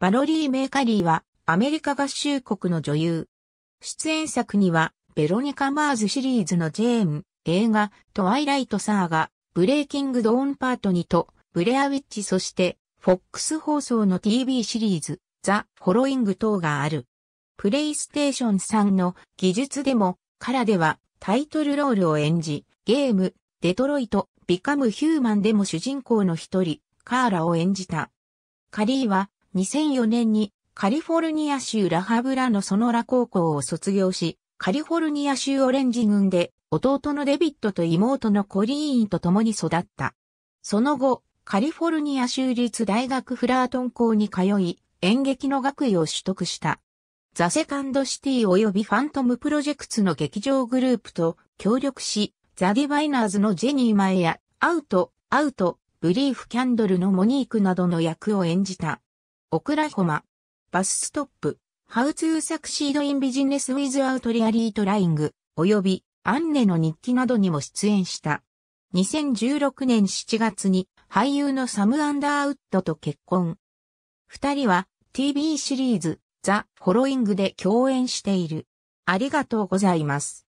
バロリー・メーカリーはアメリカ合衆国の女優。出演作にはベロニカ・マーズシリーズのジェーン、映画トワイライト・サーガ、ブレイキング・ドーン・パート2とブレア・ウィッチそしてフォックス放送の TV シリーズザ・フォロイング等がある。プレイステーション3の技術でもからではタイトルロールを演じ、ゲームデトロイト・ビカム・ヒューマンでも主人公の一人、カーラを演じた。カリーは2004年にカリフォルニア州ラハブラのソノラ高校を卒業し、カリフォルニア州オレンジ軍で弟のデビットと妹のコリーンと共に育った。その後、カリフォルニア州立大学フラートン校に通い、演劇の学位を取得した。ザ・セカンド・シティ及びファントム・プロジェクツの劇場グループと協力し、ザ・ディバイナーズのジェニー・マエや、アウト、アウト、ブリーフ・キャンドルのモニークなどの役を演じた。オクラホマ。バスストップ。How to succeed in business without really trying 及びアンネの日記などにも出演した。2016年7月に俳優のサム・アンダーウッドと結婚。二人は TV シリーズザ・フォロイングで共演している。ありがとうございます。